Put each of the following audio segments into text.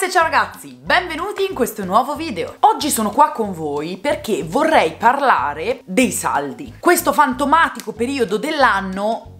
ragazze, ciao ragazzi, benvenuti in questo nuovo video. Oggi sono qua con voi perché vorrei parlare dei saldi. Questo fantomatico periodo dell'anno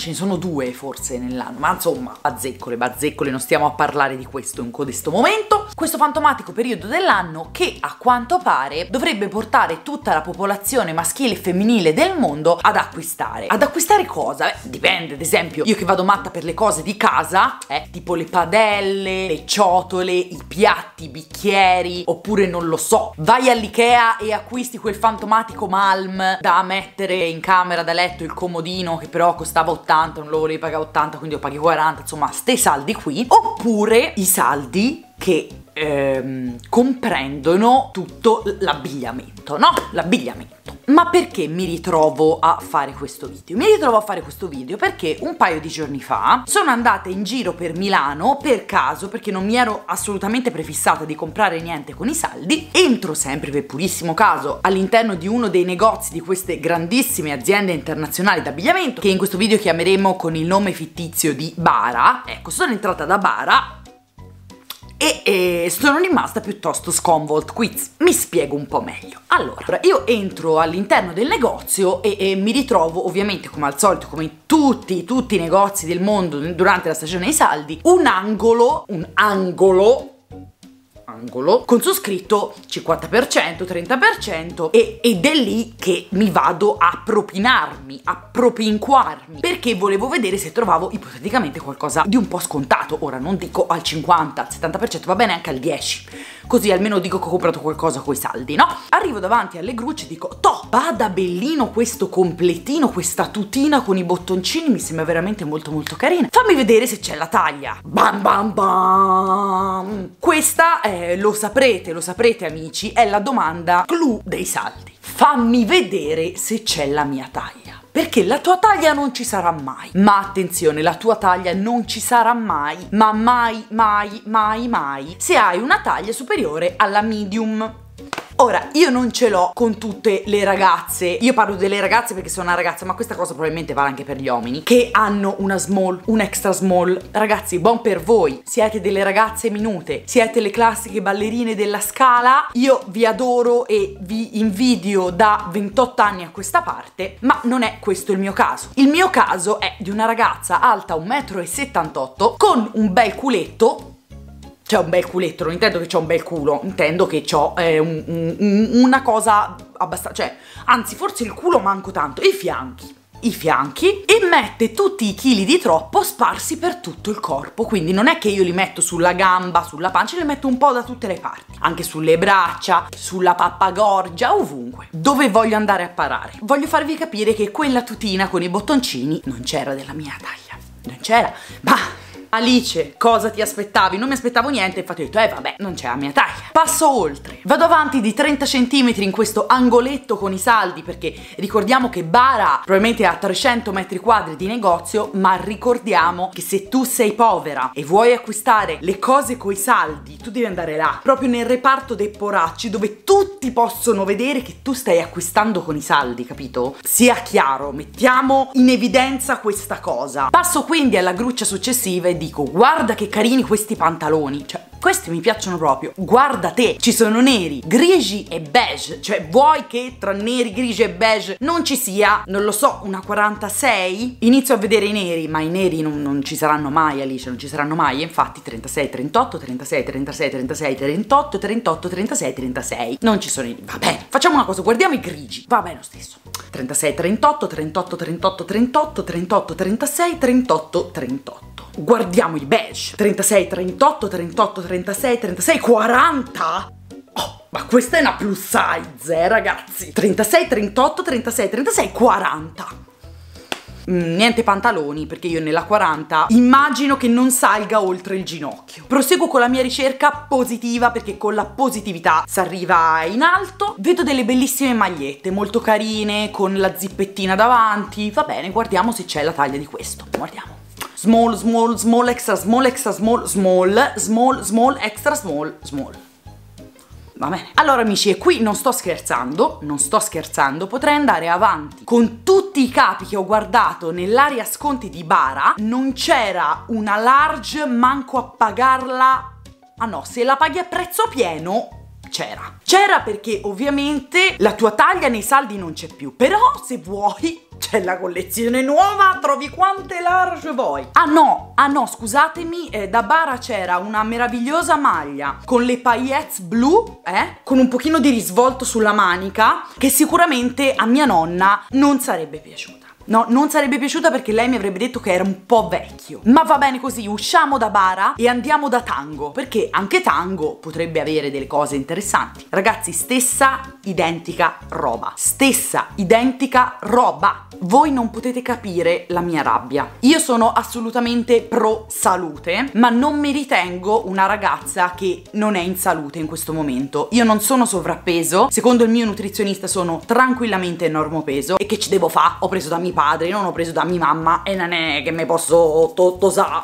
ce ne sono due forse nell'anno, ma insomma, bazzeccole, bazzeccole, non stiamo a parlare di questo in codesto momento. Questo fantomatico periodo dell'anno che a quanto pare dovrebbe portare tutta la popolazione maschile e femminile del mondo ad acquistare. Ad acquistare cosa? Beh, dipende, ad esempio, io che vado matta per le cose di casa, eh, tipo le padelle, le ciotole, i piatti, i bicchieri, oppure non lo so, vai all'Ikea e acquisti quel fantomatico malm da mettere in camera da letto, il comodino che però costava 80 80, non lo volevi pagare 80, quindi lo paghi 40, insomma, ste saldi qui, oppure i saldi che ehm, comprendono tutto l'abbigliamento, no? L'abbigliamento. Ma perché mi ritrovo a fare questo video? Mi ritrovo a fare questo video perché un paio di giorni fa sono andata in giro per Milano per caso, perché non mi ero assolutamente prefissata di comprare niente con i saldi, entro sempre per purissimo caso all'interno di uno dei negozi di queste grandissime aziende internazionali d'abbigliamento che in questo video chiameremo con il nome fittizio di Bara. Ecco, sono entrata da Bara e, e sono rimasta piuttosto sconvolta. Quiz, mi spiego un po' meglio. Allora, io entro all'interno del negozio e, e, mi ritrovo ovviamente come al solito, come in tutti, tutti i negozi del mondo durante la stagione dei saldi, un angolo, un angolo angolo con su scritto 50%, 30% e, ed è lì che mi vado a propinarmi, a propinquarmi perché volevo vedere se trovavo ipoteticamente qualcosa di un po' scontato, ora non dico al 50, al 70%, va bene anche al 10% così almeno dico che ho comprato qualcosa coi saldi, no? Arrivo davanti alle grucce e dico, toh, bada bellino questo completino, questa tutina con i bottoncini, mi sembra veramente molto molto carina. Fammi vedere se c'è la taglia. Bam bam bam! Questa, eh, lo saprete, lo saprete amici, è la domanda clou dei saldi. Fammi vedere se c'è la mia taglia perché la tua taglia non ci sarà mai. Ma attenzione, la tua taglia non ci sarà mai, ma mai, mai, mai, mai, se hai una taglia superiore alla medium. Ora, io non ce l'ho con tutte le ragazze, io parlo delle ragazze perché sono una ragazza, ma questa cosa probabilmente vale anche per gli uomini, che hanno una small, un extra small. Ragazzi, buon per voi, siete delle ragazze minute, siete le classiche ballerine della scala, io vi adoro e vi invidio da 28 anni a questa parte, ma non è questo il mio caso. Il mio caso è di una ragazza alta 1,78 m con un bel culetto c'è un bel culetto, non intendo che c'è un bel culo, intendo che c'ho eh, un, un, una cosa abbastanza, cioè, anzi forse il culo manco tanto, i fianchi i fianchi e mette tutti i chili di troppo sparsi per tutto il corpo quindi non è che io li metto sulla gamba sulla pancia li metto un po' da tutte le parti anche sulle braccia sulla pappagorgia ovunque dove voglio andare a parare voglio farvi capire che quella tutina con i bottoncini non c'era della mia taglia non c'era ma Alice, cosa ti aspettavi? Non mi aspettavo niente, infatti ho detto, eh vabbè, non c'è la mia taglia. Passo oltre, vado avanti di 30 cm in questo angoletto con i saldi, perché ricordiamo che Bara probabilmente ha 300 metri quadri di negozio, ma ricordiamo che se tu sei povera e vuoi acquistare le cose coi saldi, tu devi andare là, proprio nel reparto dei poracci, dove tutti possono vedere che tu stai acquistando con i saldi, capito? Sia chiaro, mettiamo in evidenza questa cosa. Passo quindi alla gruccia successiva e dico guarda che carini questi pantaloni, cioè questi mi piacciono proprio. Guarda te, ci sono neri, grigi e beige. Cioè, vuoi che tra neri, grigi e beige non ci sia, non lo so, una 46? Inizio a vedere i neri, ma i neri non, non ci saranno mai, Alice, non ci saranno mai. Infatti, 36, 38, 36, 36, 36, 38, 38, 36, 36. Non ci sono i neri. Va bene, facciamo una cosa, guardiamo i grigi. Va bene lo stesso. 36, 38, 38, 38, 38, 38, 36, 38, 38. Guardiamo i badge. 36, 38, 38, 36, 36, 40. Oh, ma questa è una plus size, eh, ragazzi. 36, 38, 36, 36, 40 niente pantaloni perché io nella 40 immagino che non salga oltre il ginocchio. Proseguo con la mia ricerca positiva perché con la positività si arriva in alto. Vedo delle bellissime magliette molto carine con la zippettina davanti. Va bene, guardiamo se c'è la taglia di questo. Guardiamo small, small, small, extra small, extra small, small, small, small, extra small, small. Va bene. Allora amici, e qui non sto scherzando, non sto scherzando, potrei andare avanti. Con tutti i capi che ho guardato nell'area sconti di Bara, non c'era una large manco a pagarla... Ah no, se la paghi a prezzo pieno, c'era. C'era perché ovviamente la tua taglia nei saldi non c'è più, però se vuoi c'è la collezione nuova, trovi quante large vuoi. Ah no, ah no, scusatemi, eh, da Bara c'era una meravigliosa maglia con le paillettes blu, eh, con un pochino di risvolto sulla manica, che sicuramente a mia nonna non sarebbe piaciuta. No, non sarebbe piaciuta perché lei mi avrebbe detto che era un po' vecchio. Ma va bene così, usciamo da bara e andiamo da tango, perché anche tango potrebbe avere delle cose interessanti. Ragazzi, stessa identica roba. Stessa identica roba. Voi non potete capire la mia rabbia. Io sono assolutamente pro salute, ma non mi ritengo una ragazza che non è in salute in questo momento. Io non sono sovrappeso, secondo il mio nutrizionista sono tranquillamente enormo peso e che ci devo fare? Ho preso da mia mio padre, non ho preso da mia mamma e non è che mi posso to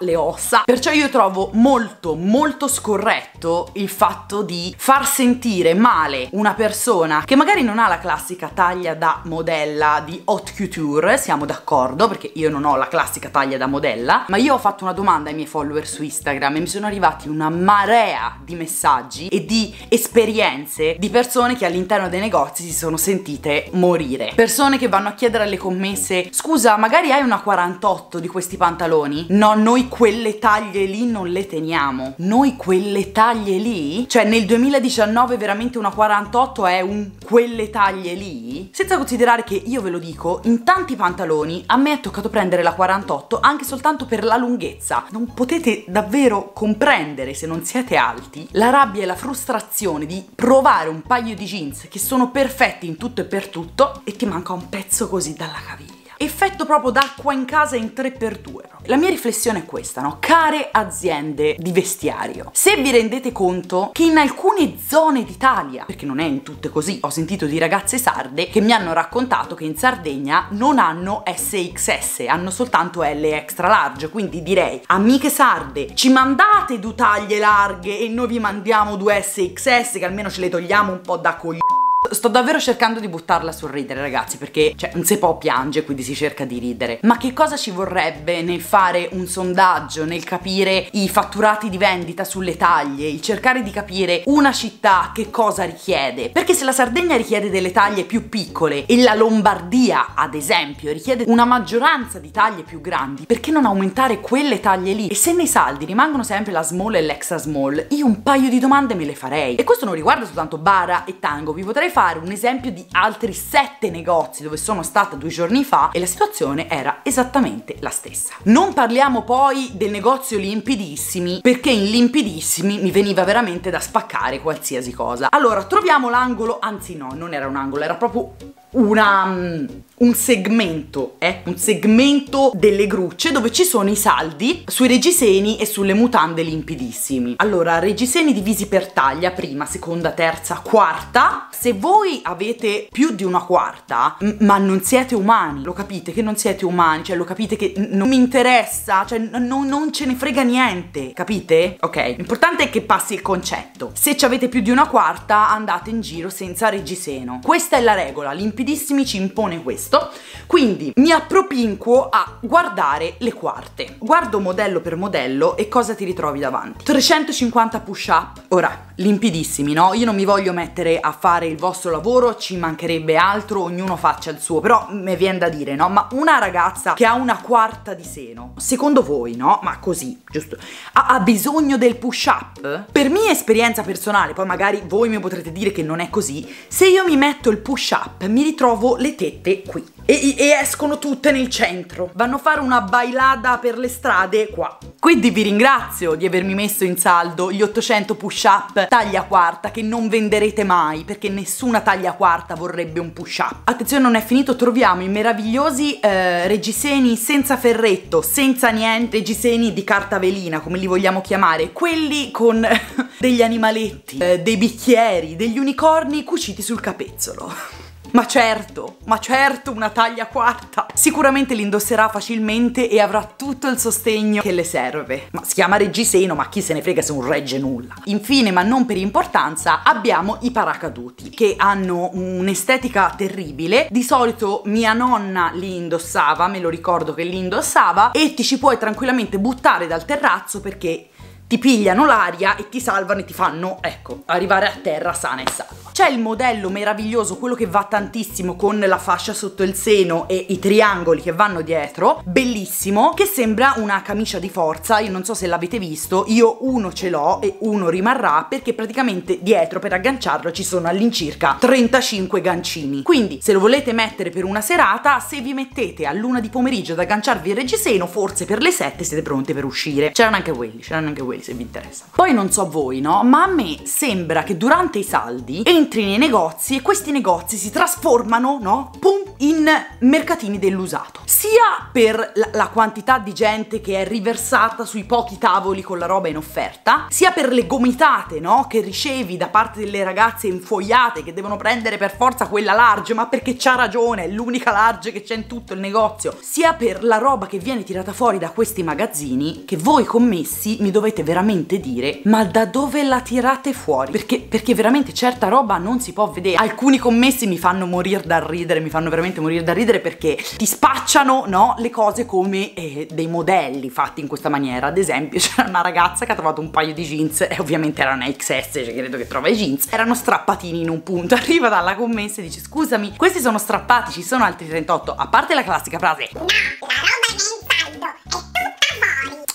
le ossa. Perciò io trovo molto molto scorretto il fatto di far sentire male una persona che magari non ha la classica taglia da modella di haute couture, siamo d'accordo perché io non ho la classica taglia da modella, ma io ho fatto una domanda ai miei follower su Instagram e mi sono arrivati una marea di messaggi e di esperienze di persone che all'interno dei negozi si sono sentite morire. Persone che vanno a chiedere alle commesse disse scusa magari hai una 48 di questi pantaloni? No, noi quelle taglie lì non le teniamo. Noi quelle taglie lì? Cioè nel 2019 veramente una 48 è un quelle taglie lì? Senza considerare che io ve lo dico, in tanti pantaloni a me è toccato prendere la 48 anche soltanto per la lunghezza. Non potete davvero comprendere se non siete alti la rabbia e la frustrazione di provare un paio di jeans che sono perfetti in tutto e per tutto e ti manca un pezzo così dalla caviglia effetto proprio d'acqua in casa in 3x2. La mia riflessione è questa, no? Care aziende di vestiario, se vi rendete conto che in alcune zone d'Italia, perché non è in tutte così, ho sentito di ragazze sarde che mi hanno raccontato che in Sardegna non hanno SXS, hanno soltanto L extra large, quindi direi, amiche sarde, ci mandate due taglie larghe e noi vi mandiamo due SXS che almeno ce le togliamo un po' da coglione Sto davvero cercando di buttarla sul ridere ragazzi perché cioè, non si può piangere quindi si cerca di ridere ma che cosa ci vorrebbe nel fare un sondaggio nel capire i fatturati di vendita sulle taglie il cercare di capire una città che cosa richiede perché se la Sardegna richiede delle taglie più piccole e la Lombardia ad esempio richiede una maggioranza di taglie più grandi perché non aumentare quelle taglie lì e se nei saldi rimangono sempre la small e l'extra small io un paio di domande me le farei e questo non riguarda soltanto Bara e Tango vi potrei fare un esempio di altri sette negozi dove sono stata due giorni fa e la situazione era esattamente la stessa. Non parliamo poi del negozio Limpidissimi perché in Limpidissimi mi veniva veramente da spaccare qualsiasi cosa. Allora troviamo l'angolo, anzi no, non era un angolo, era proprio una, mm, un segmento, eh, un segmento delle grucce dove ci sono i saldi sui reggiseni e sulle mutande limpidissimi. Allora, reggiseni divisi per taglia, prima, seconda, terza, quarta. Se voi avete più di una quarta, ma non siete umani, lo capite che non siete umani, cioè lo capite che non mi interessa, cioè non, non ce ne frega niente, capite? Ok, l'importante è che passi il concetto. Se avete più di una quarta, andate in giro senza reggiseno. Questa è la regola, limpidissimi stupidissimi ci impone questo, quindi mi appropinquo a guardare le quarte. Guardo modello per modello e cosa ti ritrovi davanti. 350 push up, ora, limpidissimi, no? Io non mi voglio mettere a fare il vostro lavoro, ci mancherebbe altro, ognuno faccia il suo, però mi viene da dire, no? Ma una ragazza che ha una quarta di seno, secondo voi, no? Ma così, giusto? Ha, ha bisogno del push up? Per mia esperienza personale, poi magari voi mi potrete dire che non è così, se io mi metto il push up, mi ritrovo trovo le tette qui. E, e, escono tutte nel centro. Vanno a fare una bailada per le strade qua. Quindi vi ringrazio di avermi messo in saldo gli 800 push-up taglia quarta che non venderete mai perché nessuna taglia quarta vorrebbe un push-up. Attenzione non è finito, troviamo i meravigliosi eh, reggiseni senza ferretto, senza niente, reggiseni di carta velina come li vogliamo chiamare, quelli con degli animaletti, eh, dei bicchieri, degli unicorni cuciti sul capezzolo. Ma certo, ma certo una taglia quarta. Sicuramente l'indosserà facilmente e avrà tutto il sostegno che le serve. Ma si chiama reggiseno, ma chi se ne frega se un regge nulla. Infine, ma non per importanza, abbiamo i paracaduti, che hanno un'estetica terribile. Di solito mia nonna li indossava, me lo ricordo che li indossava, e ti ci puoi tranquillamente buttare dal terrazzo perché ti pigliano l'aria e ti salvano e ti fanno, ecco, arrivare a terra sana e salva. C'è il modello meraviglioso, quello che va tantissimo con la fascia sotto il seno e i triangoli che vanno dietro, bellissimo, che sembra una camicia di forza, io non so se l'avete visto, io uno ce l'ho e uno rimarrà perché praticamente dietro per agganciarlo ci sono all'incirca 35 gancini. Quindi se lo volete mettere per una serata, se vi mettete a luna di pomeriggio ad agganciarvi il reggiseno, forse per le 7 siete pronti per uscire. C'erano anche quelli, c'erano anche quelli se vi interessa. Poi non so voi, no? Ma a me sembra che durante i saldi entri nei negozi e questi negozi si trasformano, no? Pum in mercatini dell'usato, sia per la quantità di gente che è riversata sui pochi tavoli con la roba in offerta, sia per le gomitate no, che ricevi da parte delle ragazze infogliate che devono prendere per forza quella large, ma perché c'ha ragione, è l'unica large che c'è in tutto il negozio, sia per la roba che viene tirata fuori da questi magazzini che voi commessi mi dovete veramente dire ma da dove la tirate fuori? Perché, perché veramente certa roba non si può vedere. Alcuni commessi mi fanno morire dal ridere, mi fanno veramente veramente morire da ridere perché ti spacciano no, le cose come eh, dei modelli fatti in questa maniera. Ad esempio c'era una ragazza che ha trovato un paio di jeans e ovviamente era una XS, cioè credo che trova i jeans, erano strappatini in un punto. Arriva dalla commessa e dice scusami, questi sono strappati, ci sono altri 38, a parte la classica frase... No, la roba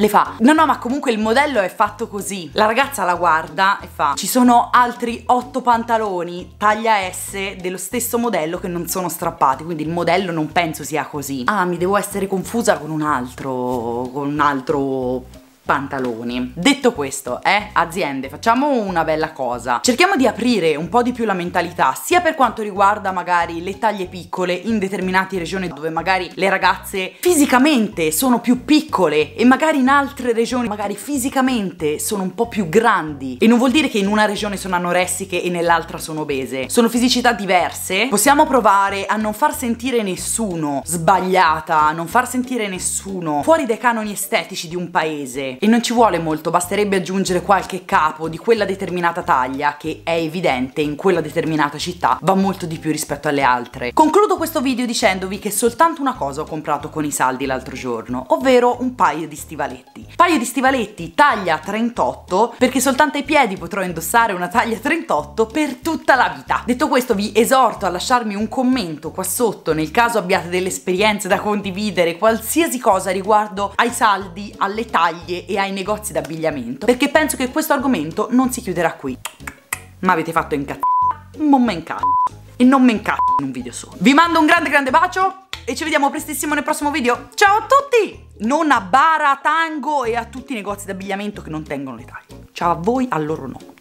le fa no no ma comunque il modello è fatto così la ragazza la guarda e fa ci sono altri otto pantaloni taglia S dello stesso modello che non sono strappati quindi il modello non penso sia così ah mi devo essere confusa con un altro con un altro pantaloni. Detto questo, eh, aziende, facciamo una bella cosa. Cerchiamo di aprire un po' di più la mentalità, sia per quanto riguarda magari le taglie piccole in determinate regioni dove magari le ragazze fisicamente sono più piccole e magari in altre regioni magari fisicamente sono un po' più grandi. E non vuol dire che in una regione sono anoressiche e nell'altra sono obese. Sono fisicità diverse. Possiamo provare a non far sentire nessuno sbagliata, a non far sentire nessuno fuori dai canoni estetici di un paese e non ci vuole molto, basterebbe aggiungere qualche capo di quella determinata taglia che è evidente in quella determinata città va molto di più rispetto alle altre. Concludo questo video dicendovi che soltanto una cosa ho comprato con i saldi l'altro giorno, ovvero un paio di stivaletti. Paio di stivaletti taglia 38 perché soltanto ai piedi potrò indossare una taglia 38 per tutta la vita. Detto questo vi esorto a lasciarmi un commento qua sotto nel caso abbiate delle esperienze da condividere, qualsiasi cosa riguardo ai saldi, alle taglie e ai negozi d'abbigliamento perché penso che questo argomento non si chiuderà qui. Ma avete fatto incazzare? Non me incazzo. E non me incazzo in un video solo. Vi mando un grande grande bacio e ci vediamo prestissimo nel prossimo video. Ciao a tutti! Non a Bara, a Tango e a tutti i negozi d'abbigliamento che non tengono le taglie. Ciao a voi, a loro no.